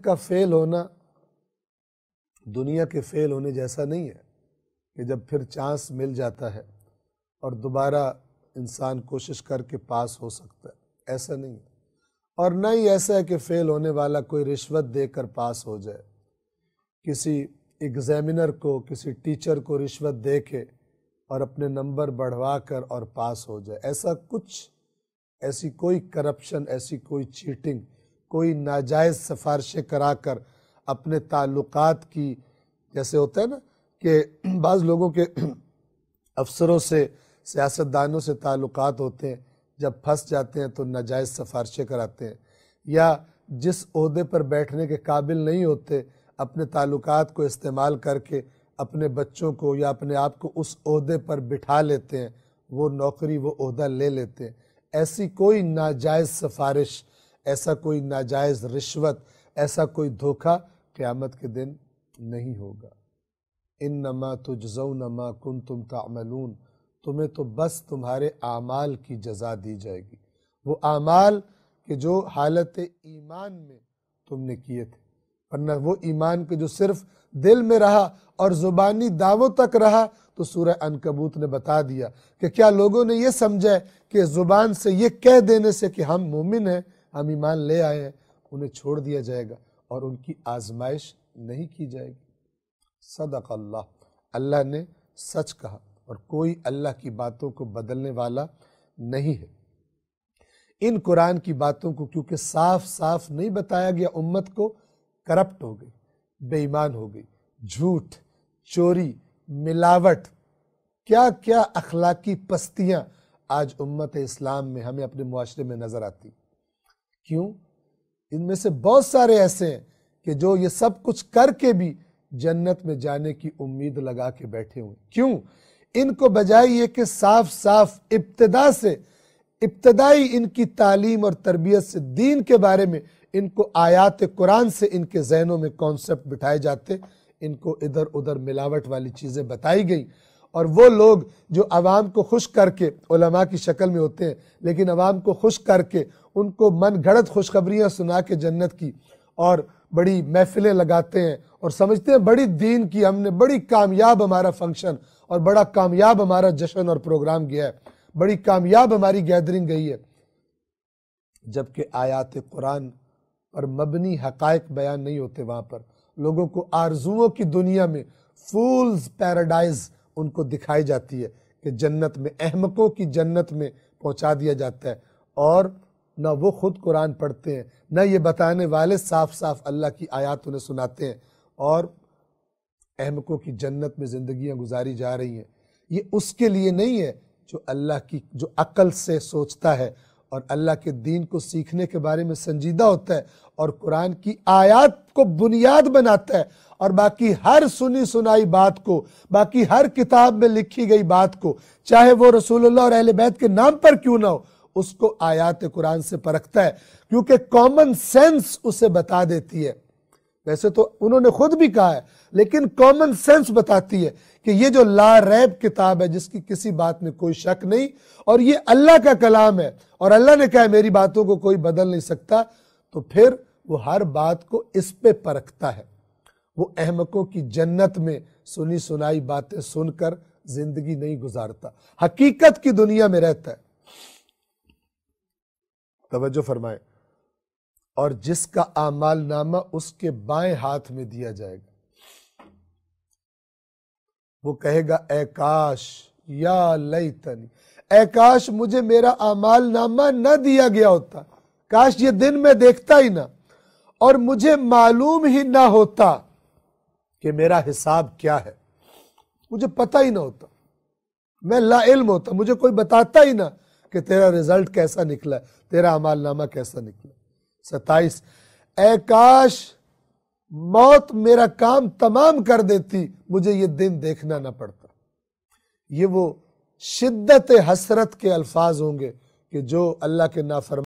का फेल होना दुनिया के फेल होने जैसा नहीं है कि जब फिर चांस मिल जाता है और दोबारा इंसान कोशिश करके पास हो सकता है ऐसा नहीं है और ना ही ऐसा है कि फेल होने वाला कोई रिश्वत देकर पास हो जाए किसी एग्जामिनर को किसी टीचर को रिश्वत दे के और अपने नंबर बढ़वा कर और पास हो जाए ऐसा कुछ ऐसी कोई करप्शन ऐसी कोई चीटिंग कोई नाजायज़ सिफारशें करा कर अपने ताल्लुकात की जैसे होता है ना कि बाज़ लोगों के अफसरों से सियासतदानों से ताल्लुकात होते हैं जब फंस जाते हैं तो नाजायज़ सिफारशें कराते हैं या जिस अहदे पर बैठने के काबिल नहीं होते अपने ताल्लुकात को इस्तेमाल करके अपने बच्चों को या अपने आप को उस अहदे पर बिठा लेते हैं वो नौकरी वो अहदा ले लेते हैं ऐसी कोई नाजायज़ सिफारिश ऐसा कोई नाजायज़ रिश्वत ऐसा कोई धोखा क़्यामत के दिन नहीं होगा इन नमा जजो नमा कुन तुम तमलून तुम्हें तो बस तुम्हारे आमाल की जजा दी जाएगी वो आमाल के जो हालत ईमान में तुमने किए थे वरना वो ईमान के जो सिर्फ दिल में रहा और ज़ुबानी दावों तक रहा तो सूर्य अनकबूत ने बता दिया कि क्या लोगों ने ये समझा कि ज़ुबान से ये कह देने से कि हम मोमिन हैं हम ईमान ले आए हैं उन्हें छोड़ दिया जाएगा और उनकी आजमाइश नहीं की जाएगी सदक अल्लाह अल्लाह ने सच कहा और कोई अल्लाह की बातों को बदलने वाला नहीं है इन कुरान की बातों को क्योंकि साफ साफ नहीं बताया गया उम्मत को करप्ट हो गई बेईमान हो गई झूठ चोरी मिलावट क्या क्या अखलाकी पस्तियां आज उम्मत इस्लाम में हमें अपने मुआरे में नज़र आती क्यों इनमें से बहुत सारे ऐसे हैं कि जो ये सब कुछ करके भी जन्नत में जाने की उम्मीद लगा के बैठे हुए क्यों इनको बजाय ये कि साफ साफ इब्तदा से इब्तदाई इनकी तालीम और तरबियत से दीन के बारे में इनको आयात कुरान से इनके जहनों में कॉन्सेप्ट बिठाए जाते इनको इधर उधर मिलावट वाली चीज़ें बताई गई और वो लोग जो आवाम को खुश करके ओलमा की शक्ल में होते हैं लेकिन आवाम को खुश करके उनको मन घड़त खुशखबरियाँ सुना के जन्नत की और बड़ी महफिलें लगाते हैं और समझते हैं बड़ी दीन की हमने बड़ी कामयाब हमारा फंक्शन और बड़ा कामयाब हमारा जश्न और प्रोग्राम गया है बड़ी कामयाब हमारी गैदरिंग गई है जबकि आयात कुरान पर मबनी हकायक बयान नहीं होते वहाँ पर लोगों को आरजुओं की दुनिया में फूल्स पैराडाइज उनको दिखाई जाती है कि जन्नत में अहमकों की जन्नत में पहुंचा दिया जाता है और ना वो खुद कुरान पढ़ते हैं न ये बताने वाले साफ साफ अल्लाह की आयात उन्हें सुनाते हैं और अहमकों की जन्नत में ज़िंदगियाँ गुजारी जा रही हैं ये उसके लिए नहीं है जो अल्लाह की जो अकल से सोचता है और अल्लाह के दीन को सीखने के बारे में संजीदा होता है और कुरान की आयात को बुनियाद बनाता है और बाकी हर सुनी सुनाई बात को बाकी हर किताब में लिखी गई बात को चाहे वो रसूलुल्लाह और अहल बैत के नाम पर क्यों ना हो उसको आयात कुरान से परखता है क्योंकि कॉमन सेंस उसे बता देती है वैसे तो उन्होंने खुद भी कहा है लेकिन कॉमन सेंस बताती है कि ये जो ला रैब किताब है जिसकी किसी बात में कोई शक नहीं और ये अल्लाह का कलाम है और अल्लाह ने कहा मेरी बातों को कोई बदल नहीं सकता तो फिर वो हर बात को इस पे परखता है वो अहमकों की जन्नत में सुनी सुनाई बातें सुनकर जिंदगी नहीं गुजारता हकीकत की दुनिया में रहता है तवज्जो फरमाएं और जिसका आमाल नामा उसके बाएं हाथ में दिया जाएगा वो कहेगा एकाश या लई तनी एकाश मुझे मेरा आमाल नामा न दिया गया होता काश ये दिन में देखता ही ना और मुझे मालूम ही ना होता कि मेरा हिसाब क्या है मुझे पता ही ना होता मैं ला इल्म होता मुझे कोई बताता ही ना कि तेरा रिजल्ट कैसा निकला तेरा अमालनामा कैसा निकला सताइस एकाश मौत मेरा काम तमाम कर देती मुझे ये दिन देखना ना पड़ता ये वो शिद्दत हसरत के अल्फाज होंगे कि जो अल्लाह के नाफर